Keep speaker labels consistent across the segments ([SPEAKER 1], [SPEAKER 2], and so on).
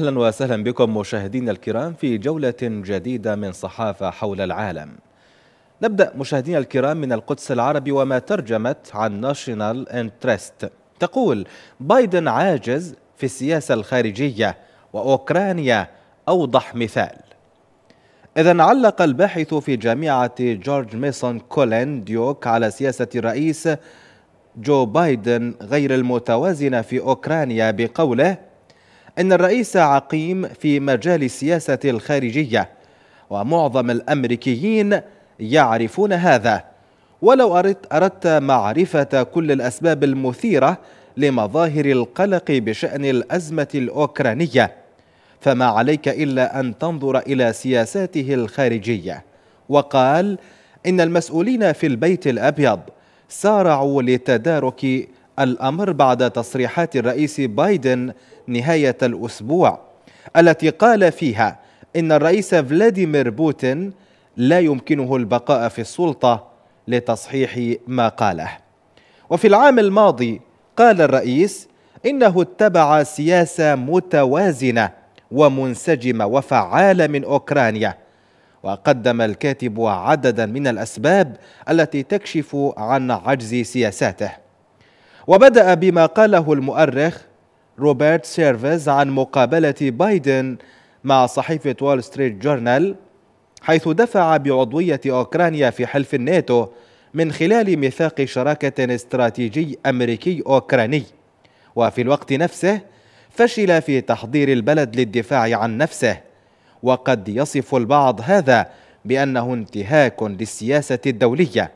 [SPEAKER 1] أهلا وسهلا بكم مشاهدينا الكرام في جولة جديدة من صحافة حول العالم نبدأ مشاهدينا الكرام من القدس العربي وما ترجمت عن ناشونال انترست تقول بايدن عاجز في السياسة الخارجية وأوكرانيا أوضح مثال إذا علق الباحث في جامعة جورج ميسون كولين ديوك على سياسة الرئيس جو بايدن غير المتوازنة في أوكرانيا بقوله أن الرئيس عقيم في مجال السياسة الخارجية ومعظم الأمريكيين يعرفون هذا ولو أردت, أردت معرفة كل الأسباب المثيرة لمظاهر القلق بشأن الأزمة الأوكرانية فما عليك إلا أن تنظر إلى سياساته الخارجية وقال إن المسؤولين في البيت الأبيض سارعوا لتدارك الأمر بعد تصريحات الرئيس بايدن نهاية الأسبوع التي قال فيها إن الرئيس فلاديمير بوتين لا يمكنه البقاء في السلطة لتصحيح ما قاله وفي العام الماضي قال الرئيس إنه اتبع سياسة متوازنة ومنسجمة وفعالة من أوكرانيا وقدم الكاتب عددا من الأسباب التي تكشف عن عجز سياساته وبدأ بما قاله المؤرخ روبرت سيرفيز عن مقابلة بايدن مع صحيفة وول ستريت جورنال حيث دفع بعضوية أوكرانيا في حلف الناتو من خلال ميثاق شراكة استراتيجي أمريكي أوكراني وفي الوقت نفسه فشل في تحضير البلد للدفاع عن نفسه وقد يصف البعض هذا بأنه انتهاك للسياسة الدولية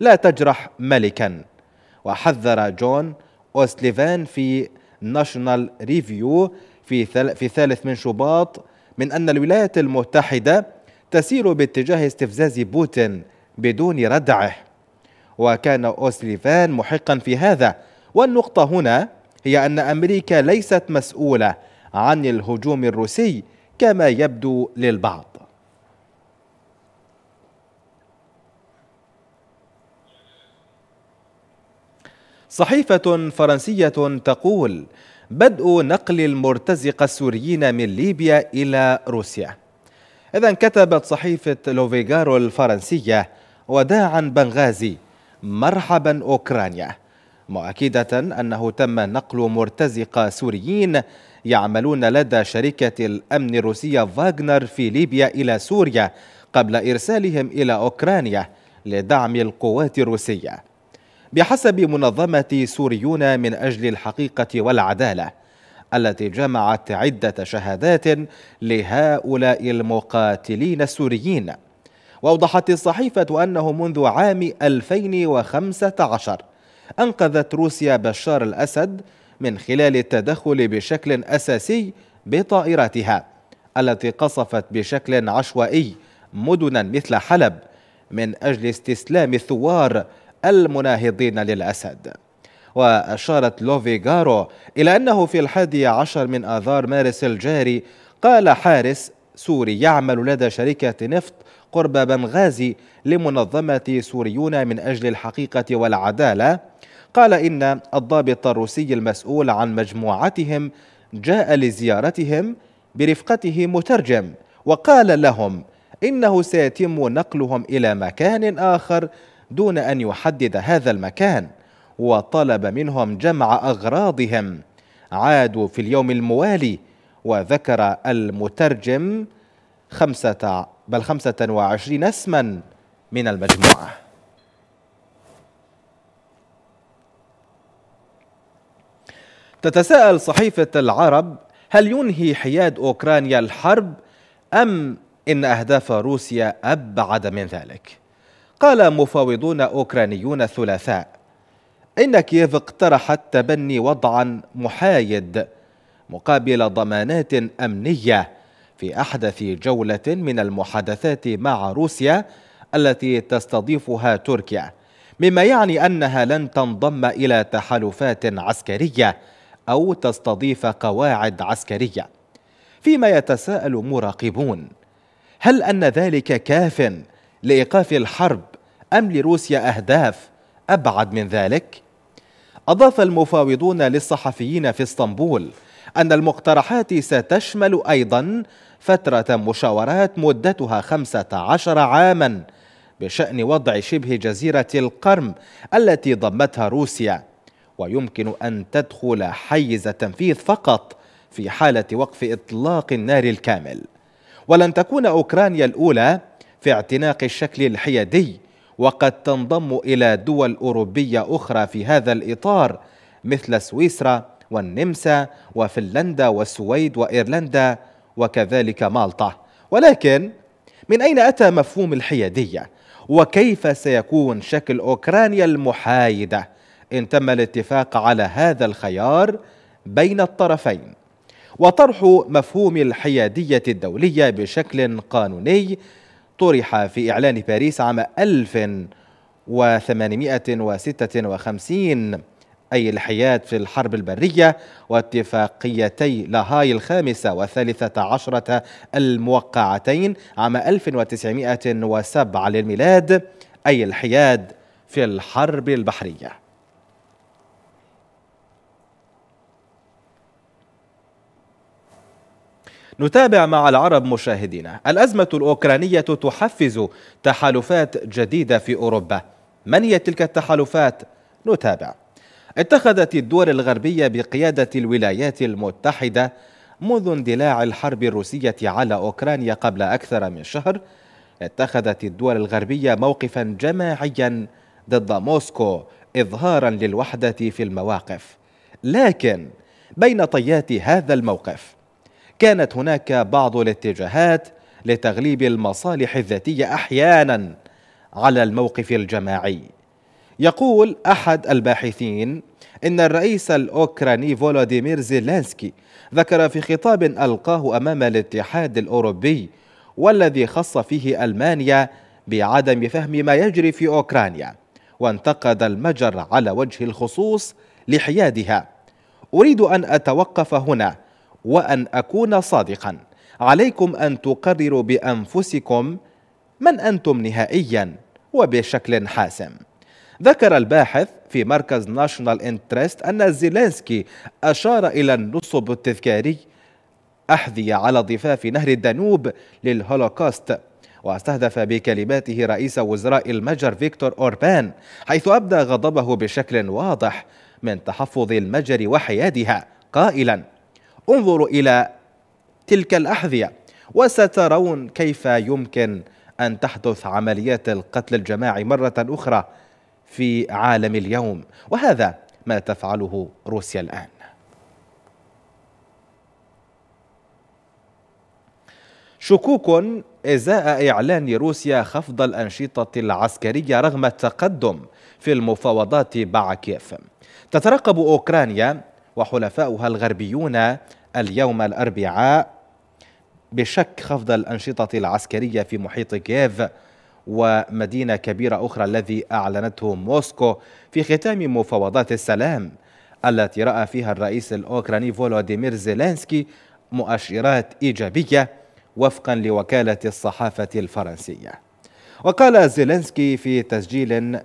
[SPEAKER 1] لا تجرح ملكاً وحذر جون أوسليفان في ناشونال ريفيو في في ثالث من شباط من أن الولايات المتحدة تسير باتجاه استفزاز بوتين بدون ردعه وكان أوسليفان محقا في هذا والنقطة هنا هي أن أمريكا ليست مسؤولة عن الهجوم الروسي كما يبدو للبعض صحيفة فرنسية تقول بدء نقل المرتزقة السوريين من ليبيا إلى روسيا إذا كتبت صحيفة لوفيغارو الفرنسية وداعا بنغازي مرحبا أوكرانيا مؤكدة أنه تم نقل مرتزقة سوريين يعملون لدى شركة الأمن الروسية فاغنر في ليبيا إلى سوريا قبل إرسالهم إلى أوكرانيا لدعم القوات الروسية بحسب منظمة سوريون من أجل الحقيقة والعدالة التي جمعت عدة شهادات لهؤلاء المقاتلين السوريين وأوضحت الصحيفة أنه منذ عام 2015 أنقذت روسيا بشار الأسد من خلال التدخل بشكل أساسي بطائراتها التي قصفت بشكل عشوائي مدنا مثل حلب من أجل استسلام الثوار المناهضين للأسد وأشارت لوفيغارو إلى أنه في الحادي عشر من آذار مارس الجاري قال حارس سوري يعمل لدى شركة نفط قرب بنغازي لمنظمة سوريون من أجل الحقيقة والعدالة قال إن الضابط الروسي المسؤول عن مجموعتهم جاء لزيارتهم برفقته مترجم وقال لهم إنه سيتم نقلهم إلى مكان آخر دون أن يحدد هذا المكان وطلب منهم جمع أغراضهم عادوا في اليوم الموالي وذكر المترجم خمسة بل خمسة وعشرين اسما من المجموعة تتساءل صحيفة العرب هل ينهي حياد أوكرانيا الحرب أم إن أهداف روسيا أبعد من ذلك؟ قال مفاوضون أوكرانيون الثلاثاء إن كييف اقترحت تبني وضعا محايد مقابل ضمانات أمنية في أحدث جولة من المحادثات مع روسيا التي تستضيفها تركيا مما يعني أنها لن تنضم إلى تحالفات عسكرية أو تستضيف قواعد عسكرية فيما يتساءل مراقبون هل أن ذلك كافٍ لإيقاف الحرب أم لروسيا أهداف أبعد من ذلك؟ أضاف المفاوضون للصحفيين في اسطنبول أن المقترحات ستشمل أيضا فترة مشاورات مدتها 15 عاما بشأن وضع شبه جزيرة القرم التي ضمتها روسيا ويمكن أن تدخل حيز التنفيذ فقط في حالة وقف إطلاق النار الكامل ولن تكون أوكرانيا الأولى في اعتناق الشكل الحيادي وقد تنضم إلى دول أوروبية أخرى في هذا الإطار مثل سويسرا والنمسا وفنلندا والسويد وإيرلندا وكذلك مالطا ولكن من أين أتى مفهوم الحيادية؟ وكيف سيكون شكل أوكرانيا المحايدة إن تم الاتفاق على هذا الخيار بين الطرفين؟ وطرح مفهوم الحيادية الدولية بشكل قانوني طرح في إعلان باريس عام 1856 أي الحياد في الحرب البرية واتفاقيتي لاهاي الخامسة والثالثة عشرة الموقعتين عام 1907 للميلاد أي الحياد في الحرب البحرية نتابع مع العرب مشاهدينا الأزمة الأوكرانية تحفز تحالفات جديدة في أوروبا من هي تلك التحالفات؟ نتابع اتخذت الدول الغربية بقيادة الولايات المتحدة منذ اندلاع الحرب الروسية على أوكرانيا قبل أكثر من شهر اتخذت الدول الغربية موقفا جماعيا ضد موسكو إظهارا للوحدة في المواقف لكن بين طيات هذا الموقف كانت هناك بعض الاتجاهات لتغليب المصالح الذاتيه احيانا على الموقف الجماعي يقول احد الباحثين ان الرئيس الاوكراني فولوديمير زيلينسكي ذكر في خطاب القاه امام الاتحاد الاوروبي والذي خص فيه المانيا بعدم فهم ما يجري في اوكرانيا وانتقد المجر على وجه الخصوص لحيادها اريد ان اتوقف هنا وأن أكون صادقا عليكم أن تقرروا بأنفسكم من أنتم نهائيا وبشكل حاسم ذكر الباحث في مركز ناشونال انترست أن زيلينسكي أشار إلى النصب التذكاري احذي على ضفاف نهر الدانوب للهولوكوست واستهدف بكلماته رئيس وزراء المجر فيكتور أوربان حيث أبدى غضبه بشكل واضح من تحفظ المجر وحيادها قائلا انظروا إلى تلك الأحذية وسترون كيف يمكن أن تحدث عمليات القتل الجماعي مرة أخرى في عالم اليوم وهذا ما تفعله روسيا الآن شكوك ازاء اعلان روسيا خفض الانشطه العسكريه رغم التقدم في المفاوضات مع كييف تترقب اوكرانيا وحلفاؤها الغربيون اليوم الأربعاء بشك خفض الأنشطة العسكرية في محيط كييف ومدينة كبيرة أخرى الذي أعلنته موسكو في ختام مفاوضات السلام التي رأى فيها الرئيس الأوكراني فولوديمير زيلينسكي مؤشرات إيجابية وفقا لوكالة الصحافة الفرنسية وقال زيلينسكي في تسجيل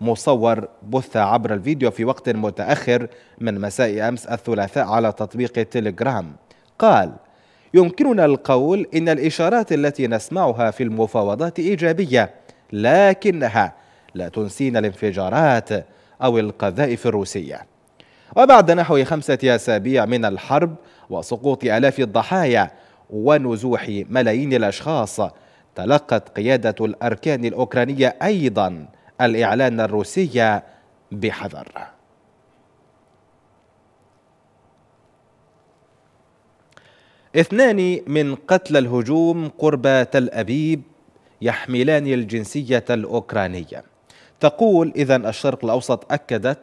[SPEAKER 1] مصور بث عبر الفيديو في وقت متأخر من مساء أمس الثلاثاء على تطبيق تيليجرام قال يمكننا القول إن الإشارات التي نسمعها في المفاوضات إيجابية لكنها لا تنسينا الانفجارات أو القذائف الروسية وبعد نحو خمسة أسابيع من الحرب وسقوط آلاف الضحايا ونزوح ملايين الأشخاص تلقت قيادة الأركان الأوكرانية أيضا الإعلان الروسي بحذر اثنان من قتلى الهجوم قرب تل أبيب يحملان الجنسية الأوكرانية تقول إذا الشرق الأوسط أكدت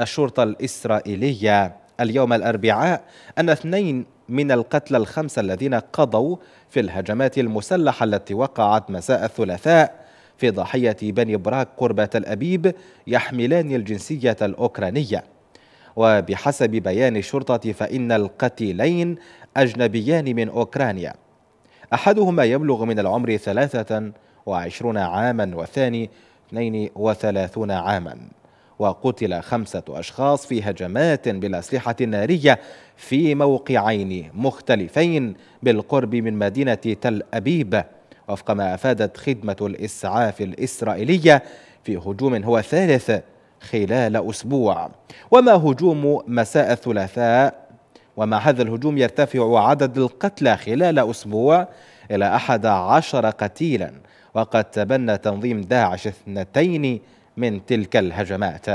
[SPEAKER 1] الشرطة الإسرائيلية اليوم الأربعاء أن اثنين من القتلى الخمسة الذين قضوا في الهجمات المسلحة التي وقعت مساء الثلاثاء في ضاحية بني براك قرب تل أبيب يحملان الجنسية الأوكرانية وبحسب بيان الشرطة فإن القتيلين أجنبيان من أوكرانيا أحدهما يبلغ من العمر 23 عاما والثاني 32 عاما وقتل خمسة أشخاص في هجمات بالأسلحة النارية في موقعين مختلفين بالقرب من مدينة تل أبيب وفق ما أفادت خدمة الإسعاف الإسرائيلية في هجوم هو الثالث خلال أسبوع وما هجوم مساء الثلاثاء ومع هذا الهجوم يرتفع عدد القتلى خلال أسبوع إلى أحد عشر قتيلا وقد تبنى تنظيم داعش اثنتين من تلك الهجمات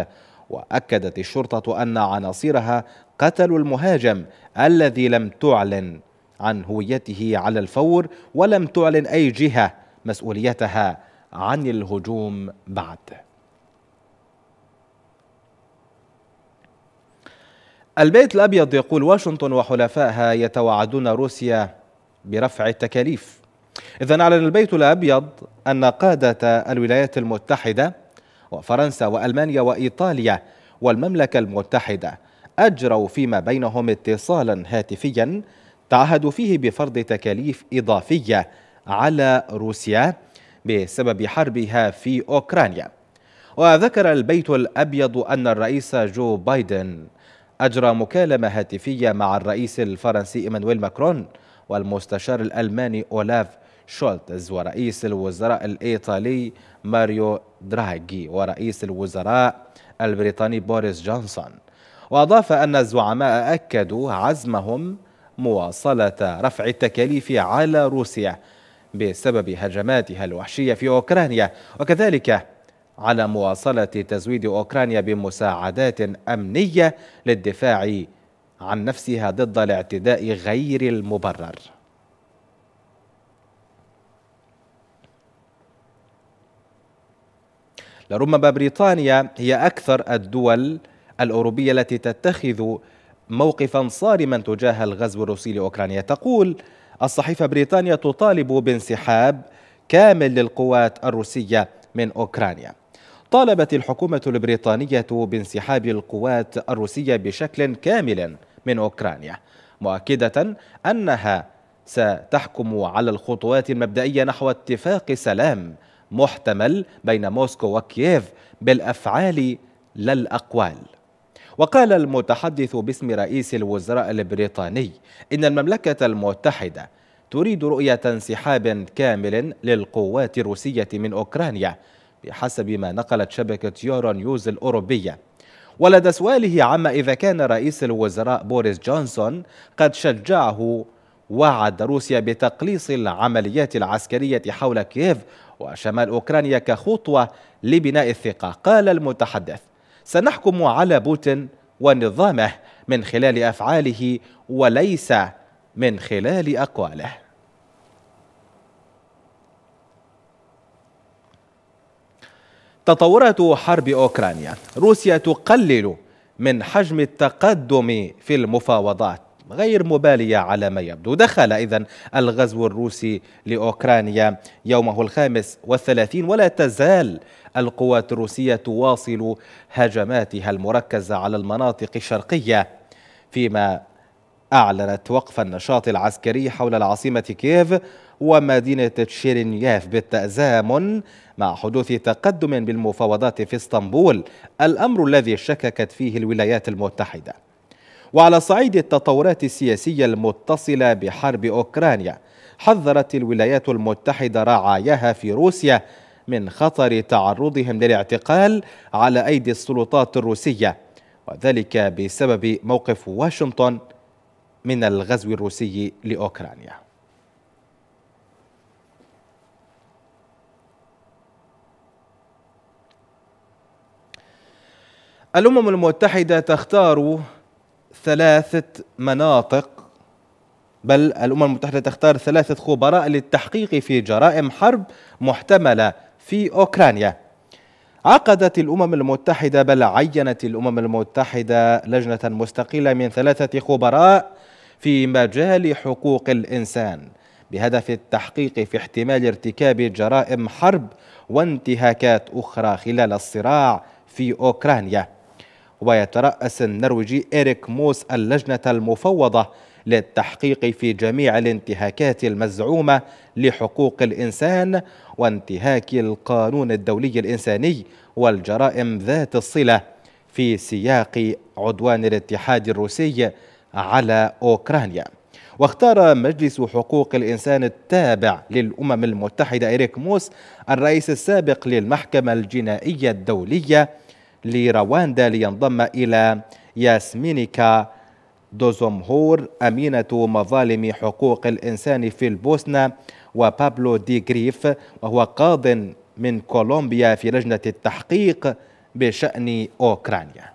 [SPEAKER 1] وأكدت الشرطة أن عناصرها قتلوا المهاجم الذي لم تعلن عن هويته على الفور ولم تعلن أي جهة مسؤوليتها عن الهجوم بعد البيت الأبيض يقول واشنطن وحلفائها يتوعدون روسيا برفع التكاليف إذا أعلن البيت الأبيض أن قادة الولايات المتحدة وفرنسا وألمانيا وإيطاليا والمملكة المتحدة أجروا فيما بينهم اتصالا هاتفيا تعهدوا فيه بفرض تكاليف إضافية على روسيا بسبب حربها في أوكرانيا وذكر البيت الأبيض أن الرئيس جو بايدن أجرى مكالمة هاتفية مع الرئيس الفرنسي إيمانويل ماكرون والمستشار الألماني أولاف شولتز ورئيس الوزراء الإيطالي ماريو دراغي ورئيس الوزراء البريطاني بوريس جونسون وأضاف أن الزعماء أكدوا عزمهم مواصلة رفع التكاليف على روسيا بسبب هجماتها الوحشية في أوكرانيا وكذلك على مواصلة تزويد أوكرانيا بمساعدات أمنية للدفاع عن نفسها ضد الاعتداء غير المبرر لربما بريطانيا هي أكثر الدول الأوروبية التي تتخذ موقفا صارما تجاه الغزو الروسي لاوكرانيا تقول الصحيفه بريطانيا تطالب بانسحاب كامل للقوات الروسيه من اوكرانيا طالبت الحكومه البريطانيه بانسحاب القوات الروسيه بشكل كامل من اوكرانيا مؤكده انها ستحكم على الخطوات المبدئيه نحو اتفاق سلام محتمل بين موسكو وكييف بالافعال لا الاقوال وقال المتحدث باسم رئيس الوزراء البريطاني إن المملكة المتحدة تريد رؤية انسحاب كامل للقوات الروسية من أوكرانيا بحسب ما نقلت شبكة يورو نيوز الأوروبية ولدى سؤاله عما إذا كان رئيس الوزراء بوريس جونسون قد شجعه وعد روسيا بتقليص العمليات العسكرية حول كييف وشمال أوكرانيا كخطوة لبناء الثقة قال المتحدث سنحكم على بوتين ونظامه من خلال افعاله وليس من خلال اقواله تطورات حرب اوكرانيا روسيا تقلل من حجم التقدم في المفاوضات غير مبالية على ما يبدو دخل إذا الغزو الروسي لأوكرانيا يومه الخامس والثلاثين ولا تزال القوات الروسية تواصل هجماتها المركزة على المناطق الشرقية فيما أعلنت وقف النشاط العسكري حول العاصمة كييف ومدينة تشيرينياف بالتزامن مع حدوث تقدم بالمفاوضات في اسطنبول الأمر الذي شككت فيه الولايات المتحدة وعلى صعيد التطورات السياسية المتصلة بحرب أوكرانيا حذرت الولايات المتحدة رعاياها في روسيا من خطر تعرضهم للاعتقال على أيدي السلطات الروسية وذلك بسبب موقف واشنطن من الغزو الروسي لأوكرانيا الأمم المتحدة تختار ثلاثة مناطق بل الأمم المتحدة تختار ثلاثة خبراء للتحقيق في جرائم حرب محتملة في أوكرانيا عقدت الأمم المتحدة بل عينت الأمم المتحدة لجنة مستقلة من ثلاثة خبراء في مجال حقوق الإنسان بهدف التحقيق في احتمال ارتكاب جرائم حرب وانتهاكات أخرى خلال الصراع في أوكرانيا ويترأس النرويجي إيريك موس اللجنة المفوضة للتحقيق في جميع الانتهاكات المزعومة لحقوق الإنسان وانتهاك القانون الدولي الإنساني والجرائم ذات الصلة في سياق عدوان الاتحاد الروسي على أوكرانيا واختار مجلس حقوق الإنسان التابع للأمم المتحدة إيريك موس الرئيس السابق للمحكمة الجنائية الدولية لرواندا لينضم إلى ياسمينيكا دوزومهور أمينة مظالم حقوق الإنسان في البوسنة وبابلو دي غريف وهو قاض من كولومبيا في لجنة التحقيق بشأن أوكرانيا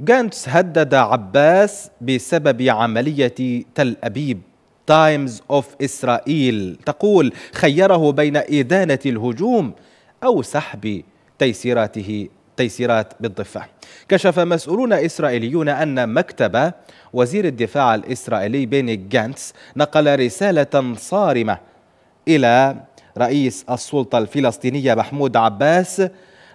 [SPEAKER 1] جانتس هدد عباس بسبب عملية تل أبيب تايمز أوف إسرائيل تقول خيره بين إدانة الهجوم أو سحب تيسيراته تيسيرات بالضفة كشف مسؤولون إسرائيليون أن مكتب وزير الدفاع الإسرائيلي بيني جانتس نقل رسالة صارمة إلى رئيس السلطة الفلسطينية محمود عباس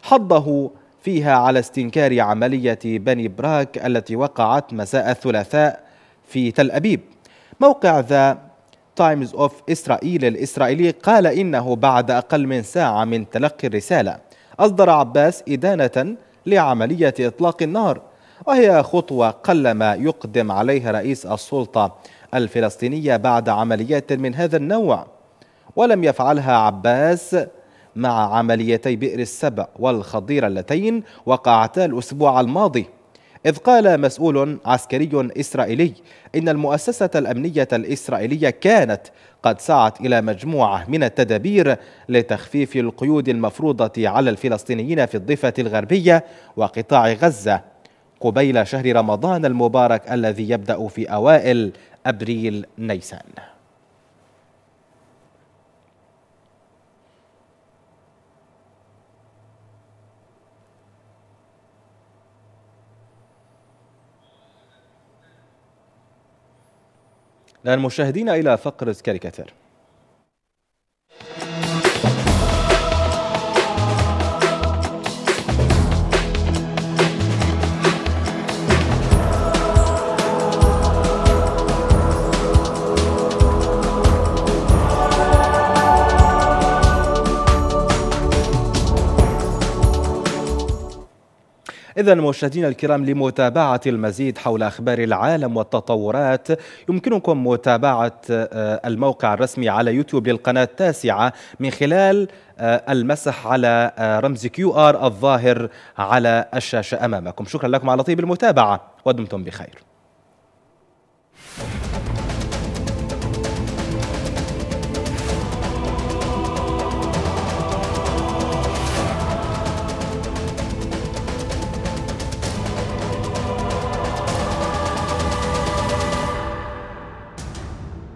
[SPEAKER 1] حضه فيها على استنكار عملية بني براك التي وقعت مساء الثلاثاء في تل أبيب موقع ذا تايمز أوف إسرائيل الإسرائيلي قال إنه بعد أقل من ساعة من تلقي الرسالة أصدر عباس إدانة لعملية إطلاق النار وهي خطوة قلما يقدم عليها رئيس السلطة الفلسطينية بعد عمليات من هذا النوع ولم يفعلها عباس مع عمليتي بئر السبع والخضير اللتين وقعتا الأسبوع الماضي إذ قال مسؤول عسكري إسرائيلي إن المؤسسة الأمنية الإسرائيلية كانت قد سعت إلى مجموعة من التدابير لتخفيف القيود المفروضة على الفلسطينيين في الضفة الغربية وقطاع غزة قبيل شهر رمضان المبارك الذي يبدأ في أوائل أبريل نيسان نعم، الآن مشاهدينا إلى فقرة كاريكاتير إذا مشاهدينا الكرام لمتابعة المزيد حول أخبار العالم والتطورات يمكنكم متابعة آه، الموقع الرسمي على يوتيوب للقناة التاسعة من خلال آه، المسح على آه، رمز كيو ار الظاهر على الشاشة أمامكم شكرا لكم على طيب المتابعة ودمتم بخير